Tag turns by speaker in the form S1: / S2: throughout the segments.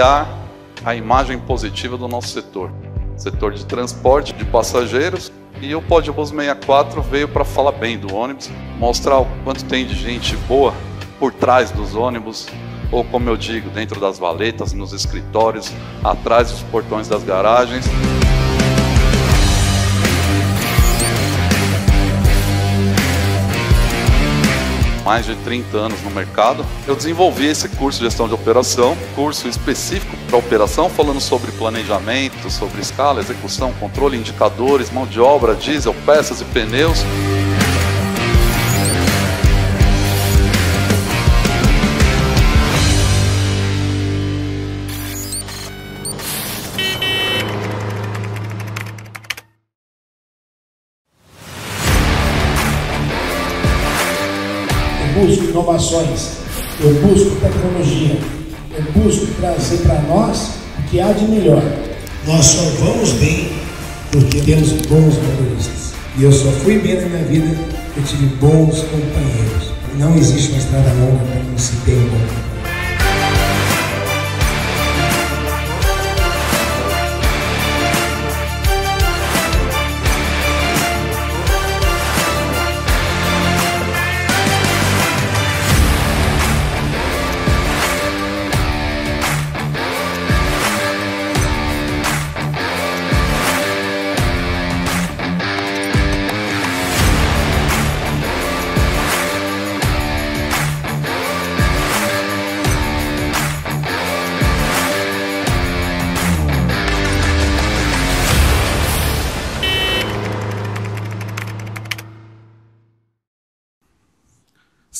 S1: a imagem positiva do nosso setor. Setor de transporte de passageiros e o Podbus 64 veio para falar bem do ônibus, mostrar o quanto tem de gente boa por trás dos ônibus, ou como eu digo, dentro das valetas, nos escritórios, atrás dos portões das garagens. mais de 30 anos no mercado, eu desenvolvi esse curso de gestão de operação, curso específico para operação, falando sobre planejamento, sobre escala, execução, controle, indicadores, mão de obra, diesel, peças e pneus.
S2: inovações, eu busco tecnologia, eu busco trazer para nós o que há de melhor. Nós só vamos bem porque temos bons motoristas. E eu só fui bem na minha vida porque tive bons companheiros. Não existe uma estrada longa para não se ter um bom companheiro.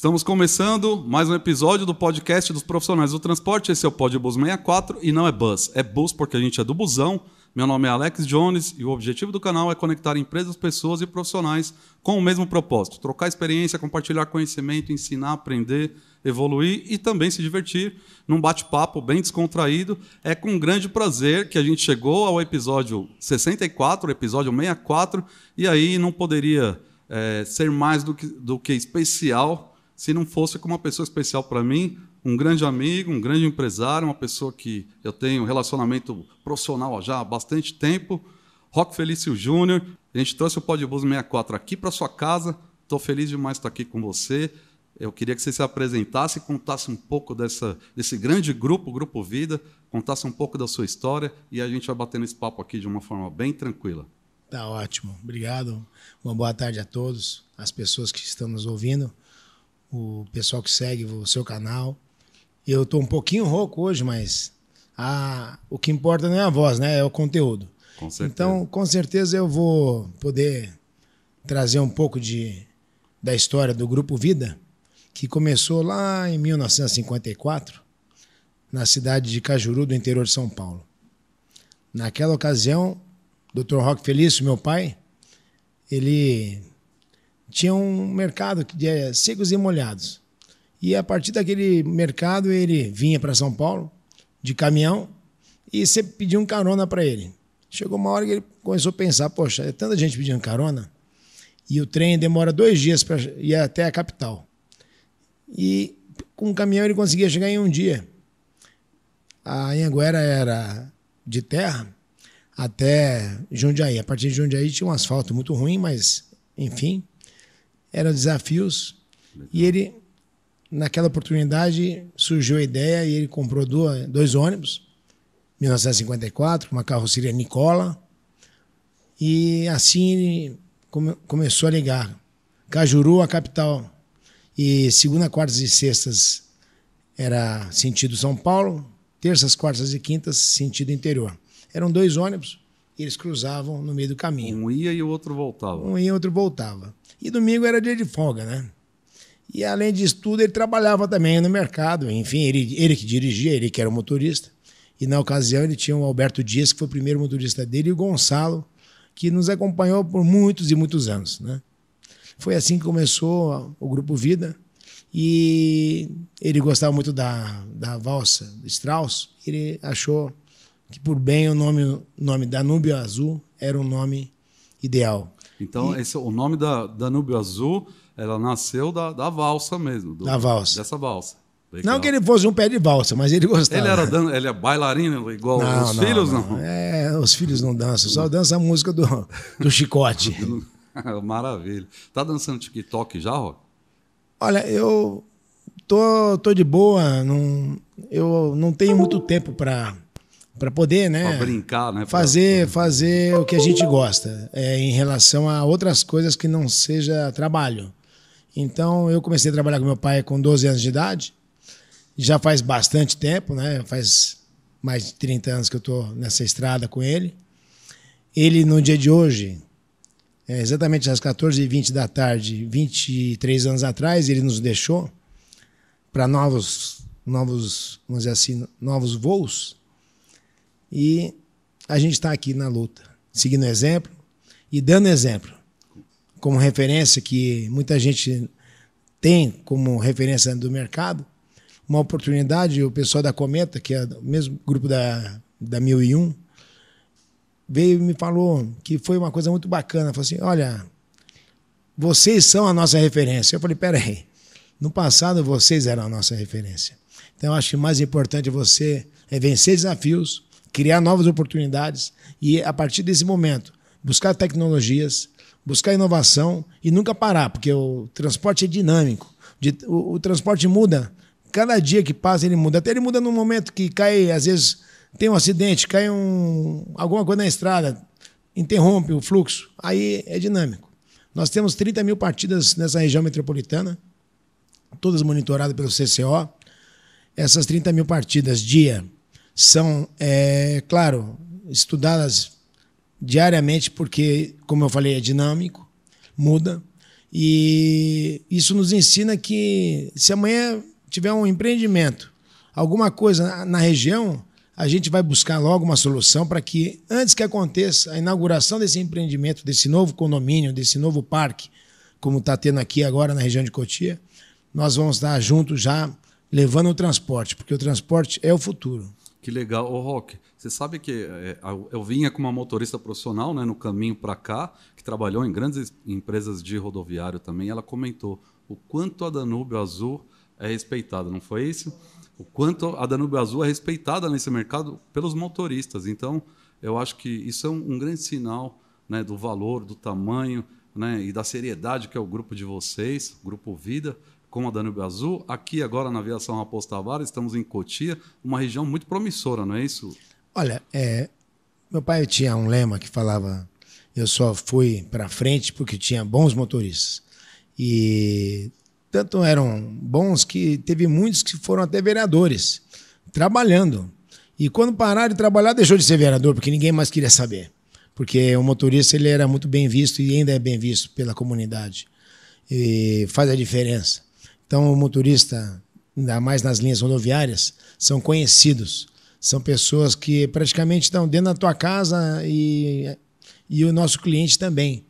S1: Estamos começando mais um episódio do podcast dos profissionais do transporte. Esse é o Podbus 64 e não é bus, é bus porque a gente é do busão. Meu nome é Alex Jones e o objetivo do canal é conectar empresas, pessoas e profissionais com o mesmo propósito: trocar experiência, compartilhar conhecimento, ensinar, aprender, evoluir e também se divertir num bate-papo bem descontraído. É com um grande prazer que a gente chegou ao episódio 64, episódio 64, e aí não poderia é, ser mais do que, do que especial se não fosse com uma pessoa especial para mim, um grande amigo, um grande empresário, uma pessoa que eu tenho um relacionamento profissional já há bastante tempo, Rock Felício Júnior. A gente trouxe o Podbus 64 aqui para sua casa. Estou feliz demais de estar aqui com você. Eu queria que você se apresentasse, contasse um pouco dessa, desse grande grupo, Grupo Vida, contasse um pouco da sua história e a gente vai batendo esse papo aqui de uma forma bem tranquila.
S2: Tá ótimo, obrigado. Uma boa tarde a todos, as pessoas que estão nos ouvindo o pessoal que segue o seu canal. Eu estou um pouquinho rouco hoje, mas a, o que importa não é a voz, né? É o conteúdo. Com então, com certeza eu vou poder trazer um pouco de, da história do Grupo Vida, que começou lá em 1954, na cidade de Cajuru, do interior de São Paulo. Naquela ocasião, Dr. Roque Felício, meu pai, ele tinha um mercado de é secos e molhados. E a partir daquele mercado ele vinha para São Paulo de caminhão e você pedia um carona para ele. Chegou uma hora que ele começou a pensar: poxa, é tanta gente pedindo carona e o trem demora dois dias para ir até a capital. E com o caminhão ele conseguia chegar em um dia. A Anhanguera era de terra até Jundiaí. A partir de Jundiaí tinha um asfalto muito ruim, mas enfim eram desafios. Legal. E ele, naquela oportunidade, surgiu a ideia e ele comprou dois ônibus, 1954, uma carroceria Nicola. E assim ele come, começou a ligar. Cajuru, a capital. E segunda, quartas e sextas era sentido São Paulo, terças, quartas e quintas, sentido interior. Eram dois ônibus e eles cruzavam no meio do
S1: caminho. Um ia e o outro voltava. Um
S2: ia e o outro voltava. E domingo era dia de folga, né? E além disso tudo, ele trabalhava também no mercado. Enfim, ele, ele que dirigia, ele que era o motorista. E na ocasião ele tinha o Alberto Dias, que foi o primeiro motorista dele, e o Gonçalo, que nos acompanhou por muitos e muitos anos. Né? Foi assim que começou o Grupo Vida. E ele gostava muito da, da valsa Strauss. Ele achou que por bem o nome, nome Danúbio Azul era o nome ideal.
S1: Então, e... esse, o nome da Danúbio Azul, ela nasceu da, da valsa mesmo. Do, da valsa. Dessa valsa. Legal. Não que
S2: ele fosse um pé de valsa, mas ele gostava. Ele era
S1: dan ele é bailarino igual não, os não, filhos, não? não? É,
S2: os filhos não dançam, só dança a música do, do chicote.
S1: Maravilha. Tá dançando TikTok já, Rock? Olha, eu tô,
S2: tô de boa, não, eu não tenho muito tempo para para poder, né? Pra
S1: brincar, né? Fazer,
S2: fazer o que a gente gosta é, em relação a outras coisas que não seja trabalho. Então, eu comecei a trabalhar com meu pai com 12 anos de idade, já faz bastante tempo, né? Faz mais de 30 anos que eu estou nessa estrada com ele. Ele, no dia de hoje, é exatamente às 14h20 da tarde, 23 anos atrás, ele nos deixou para novos, novos, vamos dizer assim, novos voos e a gente está aqui na luta, seguindo exemplo e dando exemplo. Como referência que muita gente tem como referência do mercado, uma oportunidade, o pessoal da Cometa, que é o mesmo grupo da, da 1001, veio e me falou que foi uma coisa muito bacana. Falou assim: olha, vocês são a nossa referência. Eu falei: peraí, no passado vocês eram a nossa referência. Então eu acho que o mais importante é você é vencer desafios, criar novas oportunidades e, a partir desse momento, buscar tecnologias, buscar inovação e nunca parar, porque o transporte é dinâmico. o, o transporte muda. Cada dia que passa, ele muda. Até ele muda no momento que cai, às vezes, tem um acidente, cai um, alguma coisa na estrada, interrompe o fluxo. Aí é dinâmico. Nós temos 30 mil partidas nessa região metropolitana, todas monitoradas pelo CCO. Essas 30 mil partidas dia são, é, claro, estudadas diariamente, porque, como eu falei, é dinâmico, muda. E isso nos ensina que se amanhã tiver um empreendimento, alguma coisa na região, a gente vai buscar logo uma solução para que, antes que aconteça a inauguração desse empreendimento, desse novo condomínio, desse novo parque, como está tendo aqui agora na região de Cotia, nós vamos estar juntos já levando o transporte, porque o transporte é o futuro.
S1: Que legal. Ô, Rock, você sabe que é, eu vinha com uma motorista profissional né, no caminho para cá, que trabalhou em grandes empresas de rodoviário também. Ela comentou o quanto a Danúbio Azul é respeitada, não foi isso? O quanto a Danúbio Azul é respeitada nesse mercado pelos motoristas. Então, eu acho que isso é um, um grande sinal né, do valor, do tamanho né, e da seriedade que é o grupo de vocês, Grupo Vida, como a Danube Azul. Aqui agora na aviação Raposo Tavares, estamos em Cotia, uma região muito promissora, não é isso?
S2: Olha, é, meu pai tinha um lema que falava: eu só fui para frente porque tinha bons motoristas. E tanto eram bons que teve muitos que foram até vereadores, trabalhando. E quando pararam de trabalhar, deixou de ser vereador, porque ninguém mais queria saber. Porque o motorista ele era muito bem visto e ainda é bem visto pela comunidade. E faz a diferença. Então, o motorista, ainda mais nas linhas rodoviárias, são conhecidos. São pessoas que praticamente estão dentro da tua casa e, e o nosso cliente também.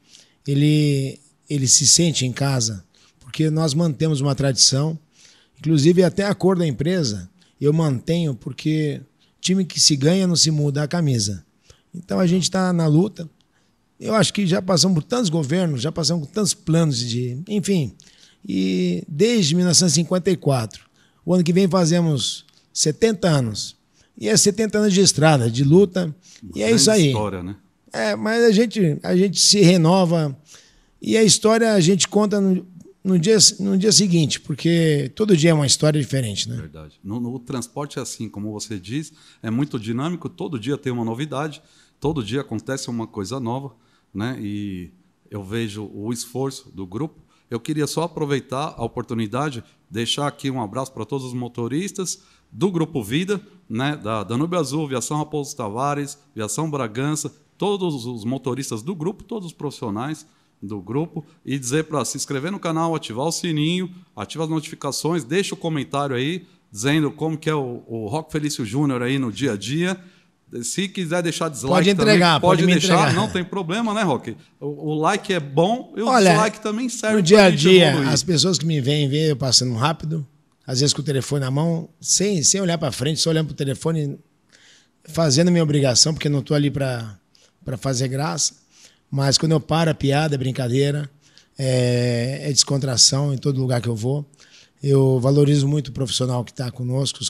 S2: Ele, ele se sente em casa, porque nós mantemos uma tradição, inclusive até a cor da empresa eu mantenho, porque time que se ganha não se muda a camisa. Então a gente está na luta. Eu acho que já passamos por tantos governos, já passamos por tantos planos de. Enfim, e desde 1954. O ano que vem fazemos 70 anos. E é 70 anos de estrada, de luta,
S1: Uma e é isso aí. História, né?
S2: É, mas a gente, a gente se renova e a história a gente conta no, no dia, no dia seguinte, porque todo dia é uma história diferente, né?
S1: Verdade. No, no, transporte é assim, como você diz, é muito dinâmico, todo dia tem uma novidade, todo dia acontece uma coisa nova, né? E eu vejo o esforço do grupo eu queria só aproveitar a oportunidade, deixar aqui um abraço para todos os motoristas do Grupo Vida, né, da Danube Azul, Viação Raposo Tavares, Viação Bragança, todos os motoristas do grupo, todos os profissionais do grupo, e dizer para se inscrever no canal, ativar o sininho, ativar as notificações, deixa o comentário aí, dizendo como que é o, o Rock Felício Júnior aí no dia a dia. Se quiser deixar dislike, pode entregar, também, pode, me deixar, entregar. não tem problema, né, Rock? O, o like é bom e o Olha, dislike também serve. No dia a dia, evoluir. as
S2: pessoas que me veem, veem eu passando rápido, às vezes com o telefone na mão, sem, sem olhar para frente, só olhando para o telefone, fazendo minha obrigação, porque não estou ali para fazer graça. Mas quando eu paro, a piada, é brincadeira, é, é descontração em todo lugar que eu vou. Eu valorizo muito o profissional que está conosco, os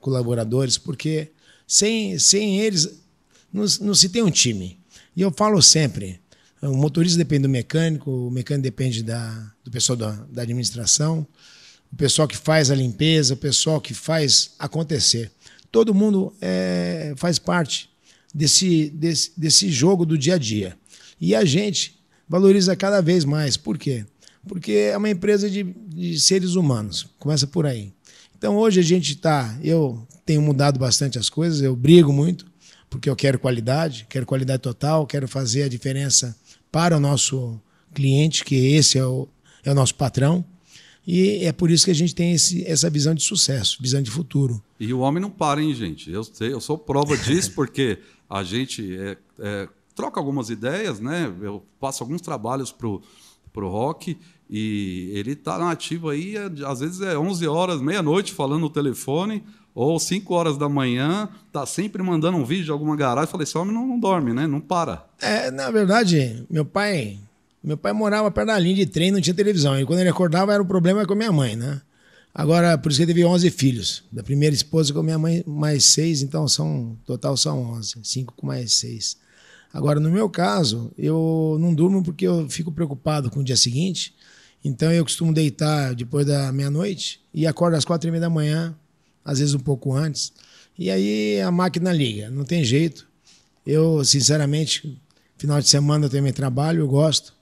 S2: colaboradores, porque sem, sem eles, não, não se tem um time. E eu falo sempre: o motorista depende do mecânico, o mecânico depende da, do pessoal da, da administração, o pessoal que faz a limpeza, o pessoal que faz acontecer. Todo mundo é, faz parte desse, desse, desse jogo do dia a dia. E a gente valoriza cada vez mais. Por quê? Porque é uma empresa de, de seres humanos. Começa por aí. Então hoje a gente está. Eu tenho mudado bastante as coisas, eu brigo muito, porque eu quero qualidade, quero qualidade total, quero fazer a diferença para o nosso cliente, que esse é o, é o nosso patrão. E é por isso que a gente tem esse, essa visão de sucesso, visão de futuro.
S1: E o homem não para, hein, gente? Eu, sei, eu sou prova disso, porque a gente é, é, troca algumas ideias, né? Eu passo alguns trabalhos para o rock e ele está na ativa aí, é, às vezes é 11 horas, meia-noite, falando no telefone, ou 5 horas da manhã, está sempre mandando um vídeo de alguma garagem. Falei, esse homem não, não, dorme, né? Não para.
S2: É, na verdade, meu pai meu pai morava perto da linha de trem, não tinha televisão. E quando ele acordava, era o um problema com a minha mãe, né? Agora, por isso que ele teve 11 filhos. Da primeira esposa com a minha mãe, mais seis, então são, total são 11. Cinco com mais seis. Agora, no meu caso, eu não durmo porque eu fico preocupado com o dia seguinte então eu costumo deitar depois da meia-noite e acordo às quatro e meia da manhã, às vezes um pouco antes. E aí a máquina liga, não tem jeito. Eu, sinceramente, final de semana eu tenho meu trabalho, eu gosto.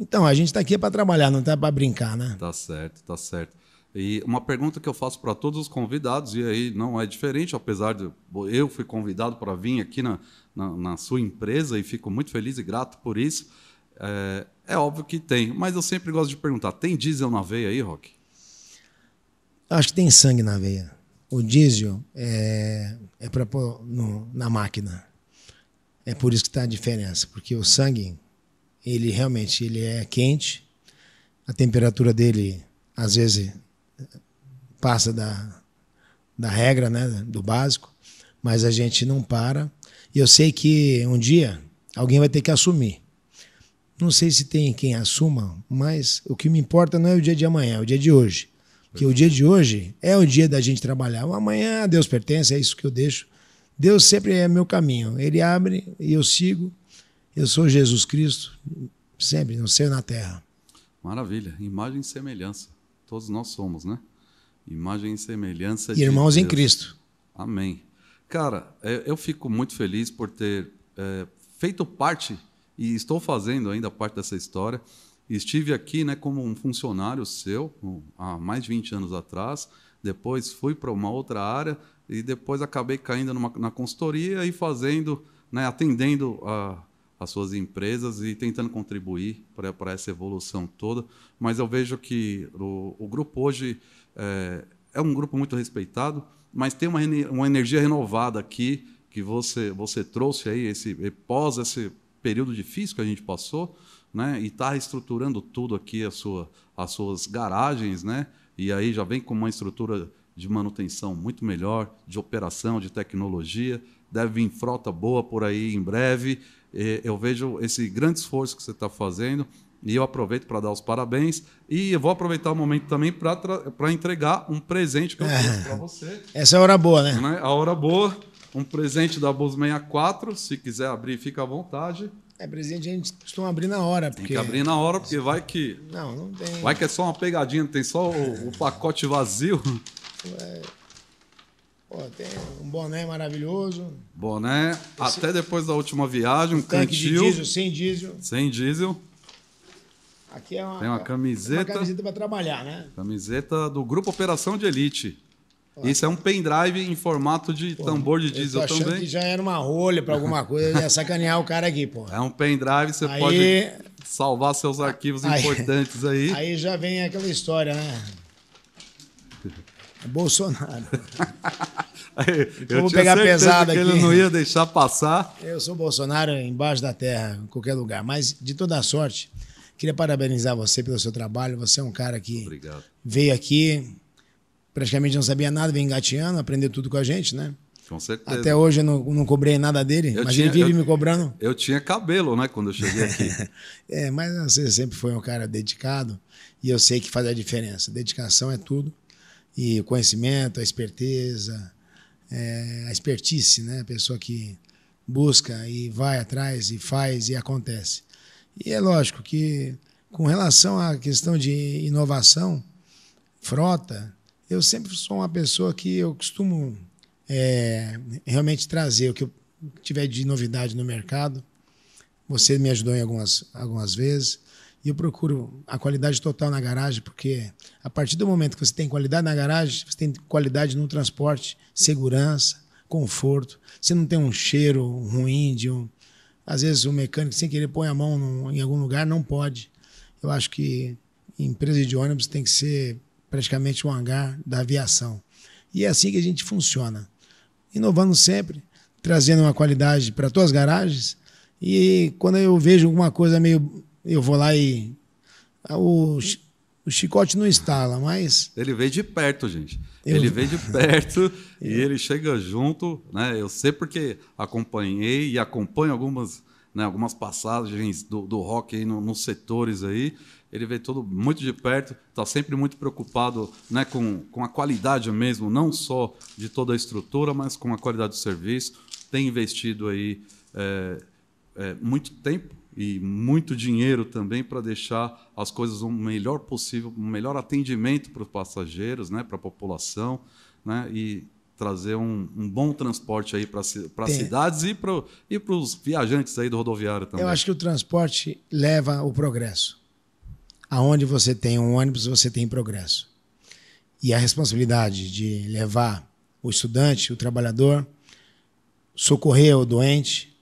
S2: Então, a gente está aqui para trabalhar, não está para brincar, né?
S1: Tá certo, tá certo. E uma pergunta que eu faço para todos os convidados, e aí não é diferente, apesar de eu fui convidado para vir aqui na, na, na, sua empresa e fico muito feliz e grato por isso. É, é óbvio que tem, mas eu sempre gosto de perguntar: tem diesel na veia aí, Rock?
S2: Acho que tem sangue na veia. O diesel é, é para pôr no, na máquina. É por isso que está a diferença, porque o sangue, ele realmente ele é quente, a temperatura dele às vezes passa da, da regra, né, do básico, mas a gente não para. E eu sei que um dia alguém vai ter que assumir não sei se tem quem assuma, mas o que me importa não é o dia de amanhã, é o dia de hoje. Porque o dia de hoje é o dia da gente trabalhar. O amanhã a Deus pertence, é isso que eu deixo. Deus sempre é meu caminho. Ele abre e eu sigo. Eu sou Jesus Cristo, sempre, não sei na terra.
S1: Maravilha. Imagem e semelhança. Todos nós somos, né? Imagem e semelhança. E irmãos de em Cristo. Amém. Cara, é, eu fico muito feliz por ter é, feito parte e estou fazendo ainda parte dessa história. Estive aqui né, como um funcionário seu há mais de 20 anos atrás, depois fui para uma outra área e depois acabei caindo numa, na consultoria e fazendo, né, atendendo a, as suas empresas e tentando contribuir para essa evolução toda. Mas eu vejo que o, o grupo hoje é, é, um grupo muito respeitado, mas tem uma, uma energia renovada aqui que você, você trouxe aí, esse, pós esse período difícil que a gente passou, né? E está reestruturando tudo aqui, a sua, as suas garagens, né? E aí já vem com uma estrutura de manutenção muito melhor, de operação, de tecnologia. Deve vir frota boa por aí em breve. E eu vejo esse grande esforço que você está fazendo e eu aproveito para dar os parabéns. E eu vou aproveitar o momento também para entregar um presente que eu fiz é. para você. Essa é a hora boa, né? né a hora boa um presente da Bus 64, se quiser abrir, fica à vontade. É, presente a gente costuma abrir na hora. Porque... Tem que abrir na hora, porque vai que. Não, não tem. Vai que é só uma pegadinha, tem só o, o pacote vazio. É. Pô, tem um
S2: boné maravilhoso.
S1: Boné, Esse... até depois da última viagem, um, um diesel, sem diesel. Sem diesel.
S2: Aqui é uma, tem uma
S1: camiseta. É tem uma
S2: camiseta para trabalhar, né?
S1: Camiseta do Grupo Operação de Elite. Isso é um pendrive em formato de pô, tambor de diesel eu tô também. Que
S2: já era uma rolha para alguma coisa, ia sacanear o cara aqui, pô.
S1: É um pendrive, você aí, pode salvar seus arquivos aí, importantes aí.
S2: Aí já vem aquela história, né? É Bolsonaro.
S1: Então eu vou pegar pesado aqui. Ele não ia deixar passar.
S2: Eu sou Bolsonaro embaixo da terra, em qualquer lugar. Mas, de toda sorte, queria parabenizar você pelo seu trabalho. Você é um cara que Obrigado. veio aqui, praticamente não sabia nada, vem engateando, aprendeu tudo com a gente, né?
S1: Com certeza. Até
S2: hoje eu não, não cobrei nada dele, eu mas tinha, ele vive eu, me cobrando.
S1: Eu tinha cabelo, né, quando eu cheguei aqui.
S2: é, mas você sempre foi um cara dedicado e eu sei que faz a diferença. Dedicação é tudo. E o conhecimento, a esperteza, é, a expertise, né? A pessoa que busca e vai atrás e faz e acontece. E é lógico que, com relação à questão de inovação, frota, eu sempre sou uma pessoa que eu costumo é, realmente trazer o que eu tiver de novidade no mercado. Você me ajudou em algumas, algumas vezes. E eu procuro a qualidade total na garagem, porque a partir do momento que você tem qualidade na garagem, você tem qualidade no transporte, segurança, conforto. Você não tem um cheiro ruim de um. Às vezes o um mecânico, sem querer, põe a mão num, em algum lugar, não pode. Eu acho que empresa de ônibus tem que ser praticamente um hangar da aviação. E é assim que a gente funciona, inovando sempre, trazendo uma qualidade para todas as garagens. E quando eu vejo alguma coisa meio. Eu vou lá e. Ah, o, o chicote não instala, mas.
S1: Ele veio de perto, gente. Eu... Ele veio de perto e ele chega junto. Né? Eu sei porque acompanhei e acompanho algumas, né, algumas passagens do, do rock no, nos setores aí ele vê tudo muito de perto, está sempre muito preocupado né, com, com a qualidade mesmo, não só de toda a estrutura, mas com a qualidade do serviço. Tem investido aí é, é, muito tempo e muito dinheiro também para deixar as coisas o melhor possível, o melhor atendimento para os passageiros, né, para a população, né, e trazer um, um bom transporte aí para as cidades e para os viajantes aí do rodoviário também. Eu acho que
S2: o transporte leva o progresso. Aonde você tem um ônibus, você tem progresso. E a responsabilidade de levar o estudante, o trabalhador, socorrer o doente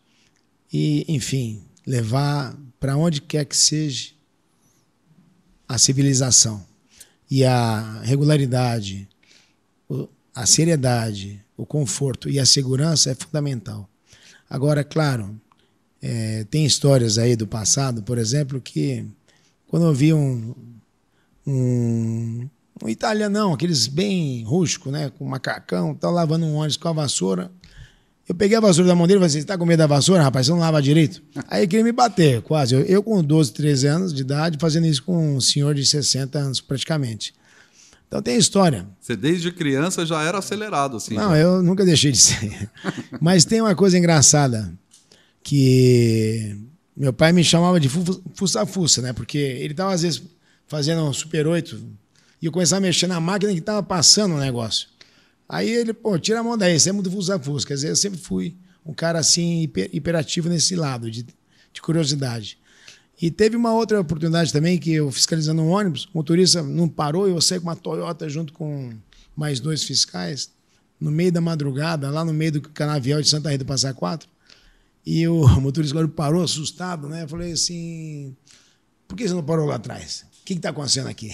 S2: e, enfim, levar para onde quer que seja a civilização e a regularidade, a seriedade, o conforto e a segurança é fundamental. Agora, claro, é, tem histórias aí do passado, por exemplo, que quando eu vi um, um, um italianão, aqueles bem rústico, né? Com macacão, tá lavando um ônibus com a vassoura. Eu peguei a vassoura da mão dele e falei assim: você tá com medo da vassoura, rapaz? Você não lava direito? Aí ele queria me bater, quase. Eu, eu, com 12, 13 anos de idade, fazendo isso com um senhor de 60 anos, praticamente. Então tem história.
S1: Você desde criança já era acelerado, assim. Não, já. Né? eu nunca deixei de ser.
S2: Mas tem uma coisa engraçada que meu pai me chamava de fuça-fuça, né? Porque ele estava, às vezes, fazendo um Super 8 e eu começava a mexer na máquina que estava passando o negócio. Aí ele, pô, tira a mão daí, você é muito fuça-fuça. Quer dizer, eu sempre fui um cara, assim, hiper, hiperativo nesse lado, de, de curiosidade. E teve uma outra oportunidade também, que eu fiscalizando um ônibus, o motorista não parou, e eu saí com uma Toyota junto com mais dois fiscais, no meio da madrugada, lá no meio do canavial de Santa Rita do Passa Quatro. E o motorista, parou assustado, né? Eu falei assim: por que você não parou lá atrás? O que está acontecendo aqui?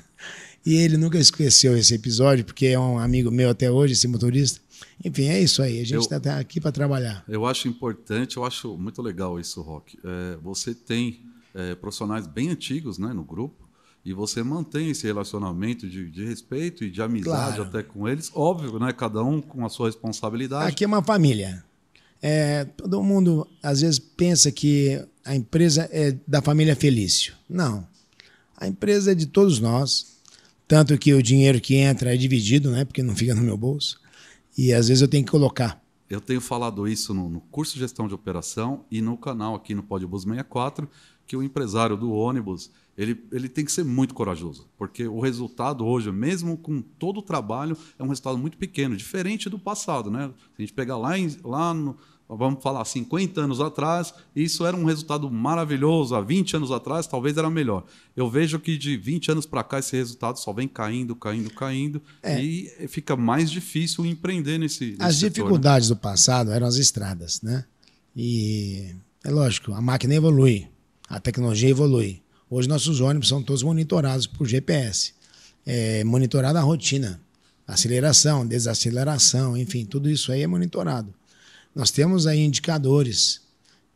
S2: e ele nunca esqueceu esse episódio, porque é um amigo meu até hoje, esse motorista. Enfim, é isso aí. A gente está tá aqui para trabalhar.
S1: Eu acho importante, eu acho muito legal isso, Rock. É, você tem é, profissionais bem antigos né, no grupo e você mantém esse relacionamento de, de respeito e de amizade claro. até com eles. Óbvio, né? Cada um com a sua responsabilidade. Aqui
S2: é uma família. É, todo mundo às vezes pensa que a empresa é da família Felício. Não. A empresa é de todos nós, tanto que o dinheiro que entra é dividido, né? Porque não fica no meu bolso. E às vezes eu tenho que colocar.
S1: Eu tenho falado isso no, no curso de gestão de operação e no canal aqui no Podbus 64, que o empresário do ônibus ele, ele tem que ser muito corajoso, porque o resultado hoje, mesmo com todo o trabalho, é um resultado muito pequeno, diferente do passado. Né? Se a gente pegar lá, em, lá no, vamos falar, 50 anos atrás, isso era um resultado maravilhoso, há 20 anos atrás talvez era melhor. Eu vejo que de 20 anos para cá esse resultado só vem caindo, caindo, caindo, é. e fica mais difícil empreender nesse. nesse as setor, né? dificuldades né? do
S2: passado eram as estradas, né? E é lógico, a máquina evolui, a tecnologia evolui. Hoje nossos ônibus são todos monitorados por GPS, é, monitorada a rotina, aceleração, desaceleração, enfim, tudo isso aí é monitorado. Nós temos aí indicadores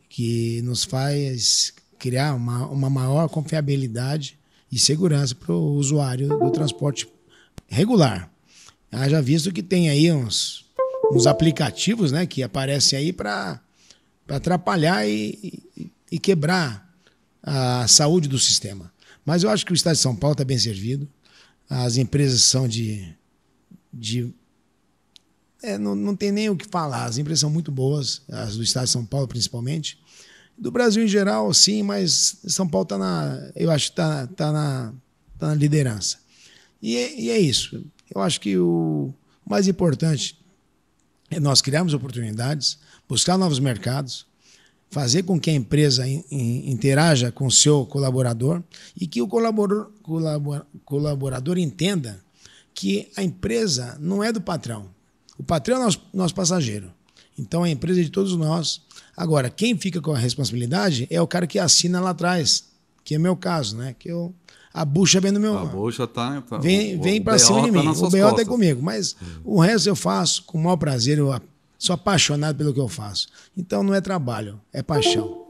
S2: que nos faz criar uma, uma maior confiabilidade e segurança para o usuário do transporte regular. Haja visto que tem aí uns, uns aplicativos né, que aparecem aí para atrapalhar e, e, e quebrar a saúde do sistema. Mas eu acho que o Estado de São Paulo está bem servido, as empresas são de, de é, não, não tem nem o que falar. As empresas são muito boas, as do estado de São Paulo principalmente. Do Brasil em geral, sim, mas São Paulo está na. Eu acho que está tá na, tá na liderança. E é, e é isso. Eu acho que o mais importante é nós criarmos oportunidades, buscar novos mercados, fazer com que a empresa in, in, interaja com o seu colaborador e que o colaborador, colaborador entenda que a empresa não é do patrão, o patrão é o nosso, nosso passageiro. Então é a empresa é de todos nós. Agora, quem fica com a responsabilidade é o cara que assina lá atrás, que é meu caso, né? Que eu a bucha vem no meu. A
S1: bucha tá. tá vem vem para cima de tá mim. Tá o BO é comigo.
S2: Mas é. o resto eu faço com o maior prazer. Eu sou apaixonado pelo que eu faço. Então não é trabalho, é paixão.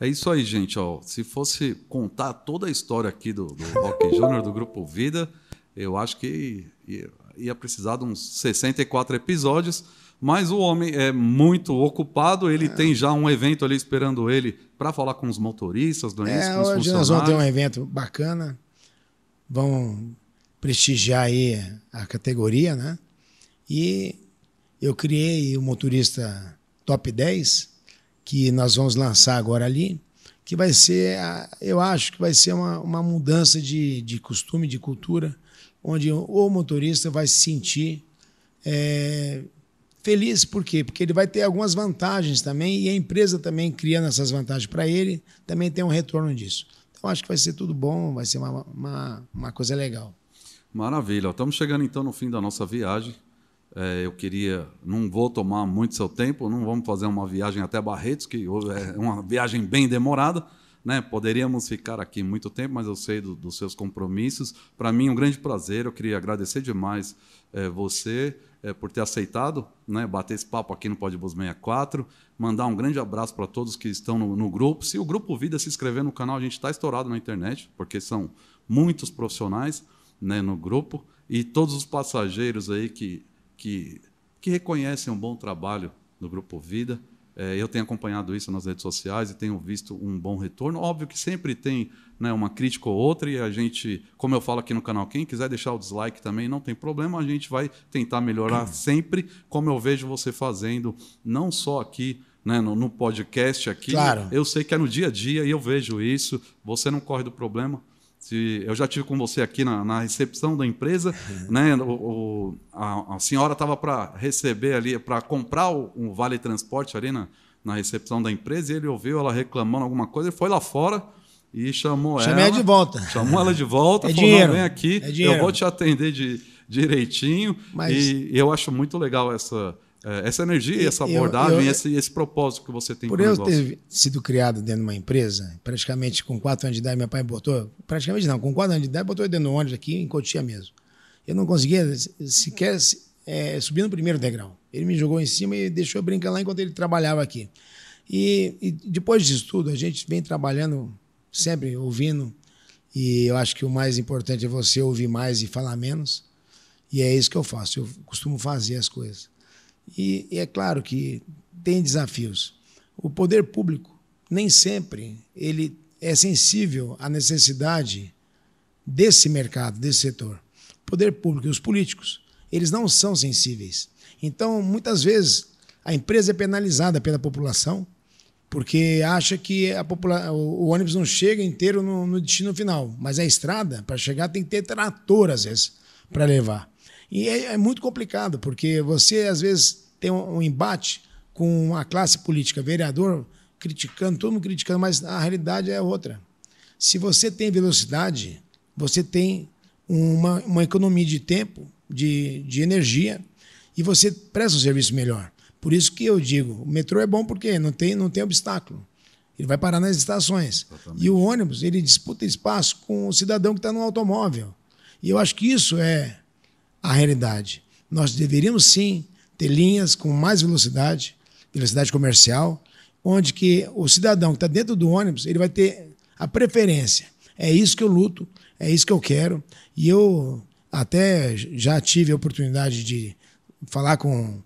S1: É isso aí, gente. Ó, se fosse contar toda a história aqui do, do Rock Júnior, do Grupo Vida, eu acho que ia precisar de uns 64 episódios, mas o homem é muito ocupado, ele é. tem já um evento ali esperando ele para falar com os motoristas, do é, isso, é, com os hoje Nós vamos ter um
S2: evento bacana, vão prestigiar aí a categoria, né? E eu criei o motorista Top 10, que nós vamos lançar agora ali, que vai ser, eu acho que vai ser uma, uma mudança de, de costume, de cultura, onde o motorista vai se sentir é, feliz. Por quê? Porque ele vai ter algumas vantagens também e a empresa também criando essas vantagens para ele também tem um retorno disso. Então acho que vai ser tudo bom, vai ser uma, uma, uma coisa legal.
S1: Maravilha. Estamos chegando então no fim da nossa viagem. É, eu queria, não vou tomar muito seu tempo, não vamos fazer uma viagem até Barretos, que é uma viagem bem demorada. Né? Poderíamos ficar aqui muito tempo, mas eu sei do, dos seus compromissos. Para mim, um grande prazer. Eu queria agradecer demais é, você é, por ter aceitado né, bater esse papo aqui no Podbus 64. Mandar um grande abraço para todos que estão no, no grupo. Se o Grupo Vida se inscrever no canal, a gente está estourado na internet, porque são muitos profissionais né, no grupo. E todos os passageiros aí que, que, que reconhecem um bom trabalho do Grupo Vida. É, eu tenho acompanhado isso nas redes sociais e tenho visto um bom retorno. Óbvio que sempre tem né, uma crítica ou outra, e a gente, como eu falo aqui no canal, quem quiser deixar o dislike também, não tem problema, a gente vai tentar melhorar sempre, como eu vejo você fazendo, não só aqui. Né, no, no podcast aqui, claro. eu sei que é no dia a dia e eu vejo isso. Você não corre do problema, se, eu já tive com você aqui na, na recepção da empresa, uhum. né? O, o, a, a, senhora estava para receber ali, para comprar o, um vale transporte ali na, na recepção da empresa, e ele ouviu ela reclamando alguma coisa, e foi lá fora e chamou Chamei ela. Chamei ela de volta. Chamou ela de volta, é falou: dinheiro. vem aqui, é eu vou te atender de direitinho. Mas... E eu acho muito legal essa, é, essa energia, essa abordagem, eu, eu, esse, esse propósito que você tem Por eu ter
S2: sido criado dentro de uma empresa, praticamente com quatro anos de idade, meu pai botou, praticamente não, com quatro anos de idade, botou eu dentro um ônibus aqui em Cotia mesmo. Eu não conseguia sequer é, subir no primeiro degrau. Ele me jogou em cima e deixou eu brincar lá enquanto ele trabalhava aqui. E, e depois disso tudo, a gente vem trabalhando, sempre ouvindo, e eu acho que o mais importante é você ouvir mais e falar menos. E é isso que eu faço, eu costumo fazer as coisas. E, e é claro que tem desafios. O poder público nem sempre ele é sensível à necessidade desse mercado, desse setor. O poder público e os políticos, eles não são sensíveis. Então, muitas vezes, a empresa é penalizada pela população porque acha que popula... o ônibus não chega inteiro no, no destino final, mas a estrada, para chegar, tem que ter trator, às vezes, para levar. E é, é muito complicado, porque você às vezes tem um, um embate com a classe política, vereador criticando, todo mundo criticando, mas a realidade é outra. Se você tem velocidade, você tem uma, uma economia de tempo, de, de energia, e você presta um serviço melhor. Por isso que eu digo, o metrô é bom porque não tem, não tem obstáculo. Ele vai parar nas estações. Totalmente. E o ônibus, ele disputa espaço com o cidadão que está no automóvel. E eu acho que isso é a realidade. Nós deveríamos sim ter linhas com mais velocidade, velocidade comercial, onde que o cidadão que está dentro do ônibus ele vai ter a preferência. É isso que eu luto, é isso que eu quero. E eu até já tive a oportunidade de falar com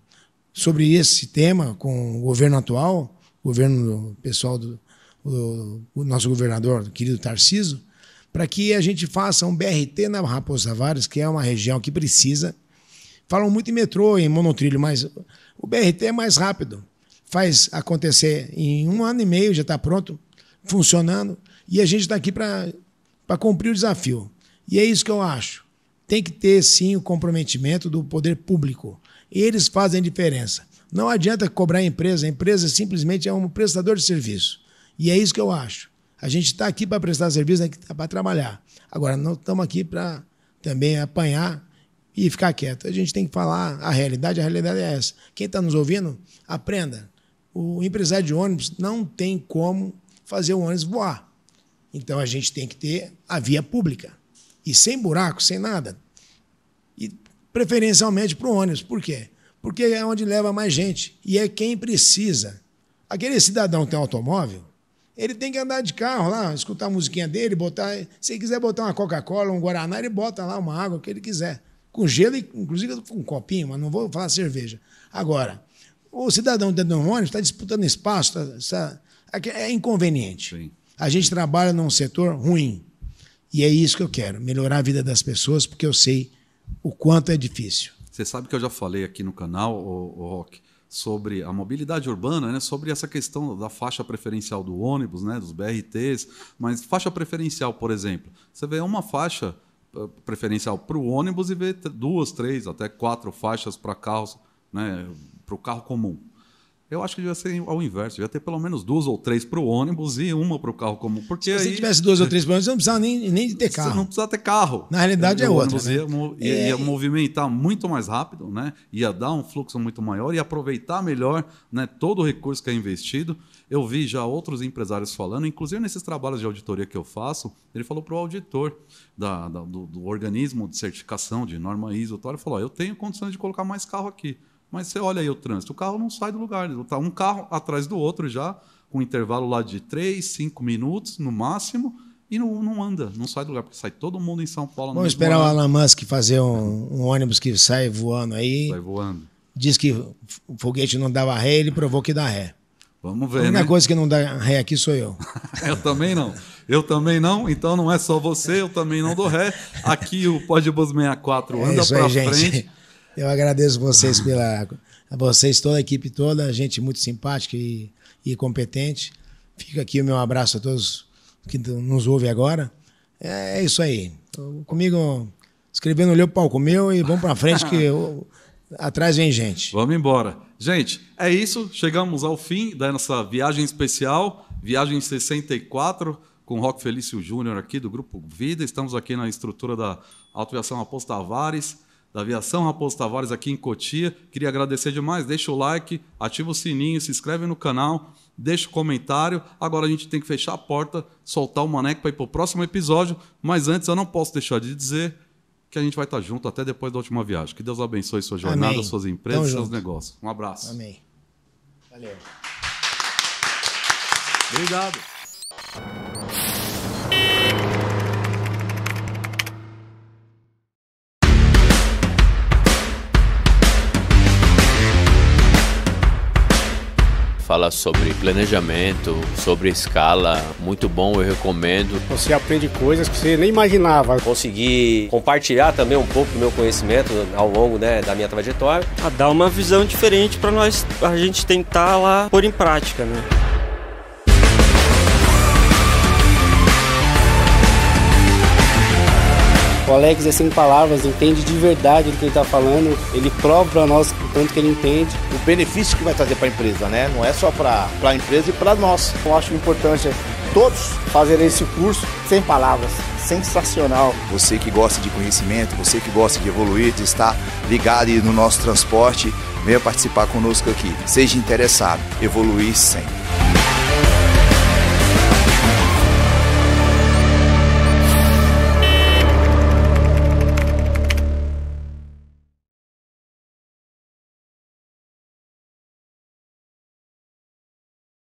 S2: sobre esse tema com o governo atual, governo pessoal do, o, o nosso governador, querido Tarciso, para que a gente faça um BRT na Raposa Tavares, que é uma região que precisa. Falam muito em metrô, em monotrilho, mas o BRT é mais rápido. Faz acontecer em um ano e meio, já está pronto, funcionando, e a gente está aqui para cumprir o desafio. E é isso que eu acho. Tem que ter, sim, o comprometimento do poder público. Eles fazem diferença. Não adianta cobrar a empresa. A empresa simplesmente é um prestador de serviço. E é isso que eu acho. A gente está aqui para prestar serviço, né, tá para trabalhar. Agora, não estamos aqui para também apanhar e ficar quieto. A gente tem que falar a realidade, a realidade é essa. Quem está nos ouvindo, aprenda. O empresário de ônibus não tem como fazer o ônibus voar. Então a gente tem que ter a via pública. E sem buraco, sem nada. E preferencialmente para o ônibus. Por quê? Porque é onde leva mais gente. E é quem precisa. Aquele cidadão que tem um automóvel, ele tem que andar de carro lá, escutar a musiquinha dele, botar. Se ele quiser botar uma Coca-Cola, um Guaraná, ele bota lá uma água que ele quiser. Com gelo, inclusive com um copinho, mas não vou falar cerveja. Agora, o cidadão tá dentro do ônibus está disputando espaço, tá, tá, é, é inconveniente. Sim. A gente trabalha num setor ruim. E é isso que eu quero, melhorar a vida das pessoas, porque eu sei o quanto é difícil.
S1: Você sabe que eu já falei aqui no canal, o, o Rock, sobre a mobilidade urbana, né, sobre essa questão da faixa preferencial do ônibus, né, dos BRTs, mas faixa preferencial, por exemplo, você vê uma faixa eh, preferencial para o ônibus e vê duas, três, até quatro faixas para carros, né, para o carro comum. Eu acho que devia ser ao inverso, devia ter pelo menos duas ou três para o ônibus e uma para o carro comum. Porque se você tivesse duas ou três
S2: para o ônibus, não precisava nem, nem de ter carro. Você não
S1: precisava ter carro. Na realidade é, é outra. Né? Ia, ia, ia é... movimentar muito mais rápido, né? ia dar um fluxo muito maior e aproveitar melhor né, todo o recurso que é investido. Eu vi já outros empresários falando, inclusive nesses trabalhos de auditoria que eu faço, ele falou para o auditor da, da, do, do, organismo de certificação, de norma ISO, ele falou: oh, eu tenho condições de colocar mais carro aqui. Mas você olha aí o trânsito, o carro não sai do lugar. Está um carro atrás do outro já, com um intervalo lá de 3, 5 minutos no máximo, e não, não anda, não sai do lugar, porque sai todo mundo em São Paulo. Vamos esperar o Alan
S2: Musk fazer um, um, ônibus que sai voando aí. Sai voando. Diz que o foguete não dava ré, ele provou que dá ré. Vamos ver. A única né? coisa que não dá ré aqui sou eu.
S1: eu também não. Eu também não, então não é só você, eu também não dou ré. Aqui o Bus 64 é anda é para frente.
S2: Eu agradeço vocês pela. A vocês, toda a equipe toda, gente muito simpática e, e competente. Fica aqui o meu abraço a todos que nos ouvem agora. É, é isso aí. Comigo, escrevendo o palco meu e vamos para frente que eu, atrás vem gente.
S1: Vamos embora. Gente, é isso. Chegamos ao fim da nossa viagem especial, viagem 64, com Rock Felício Júnior aqui do Grupo Vida. Estamos aqui na estrutura da Autoviação Aposta Tavares da Aviação Raposo Tavares aqui em Cotia. Queria agradecer demais. Deixa o like, ativa o sininho, se inscreve no canal, deixa o comentário. Agora a gente tem que fechar a porta, soltar o maneco para ir para o próximo episódio. Mas antes eu não posso deixar de dizer que a gente vai estar tá junto até depois da última viagem. Que Deus abençoe sua jornada, Amém. suas empresas, Tamo seus junto. negócios. Um abraço. Amém. Valeu. Obrigado. fala sobre planejamento, sobre escala, muito bom, eu recomendo. Você aprende coisas que você nem imaginava. Consegui compartilhar também um pouco do meu conhecimento ao longo né, da minha trajetória. A ah, dar uma visão diferente para nós, a gente tentar lá pôr em prática, né?
S2: O Alex é assim, sem palavras, entende de verdade o que ele está falando, ele prova para nós o tanto que ele entende. O benefício que vai trazer para a empresa, né? Não é só para a empresa e para nós. Eu acho importante todos fazerem esse curso sem palavras.
S1: Sensacional. Você que gosta de conhecimento, você que gosta de evoluir, de estar ligado no nosso transporte, venha participar conosco aqui. Seja interessado, evoluir sempre.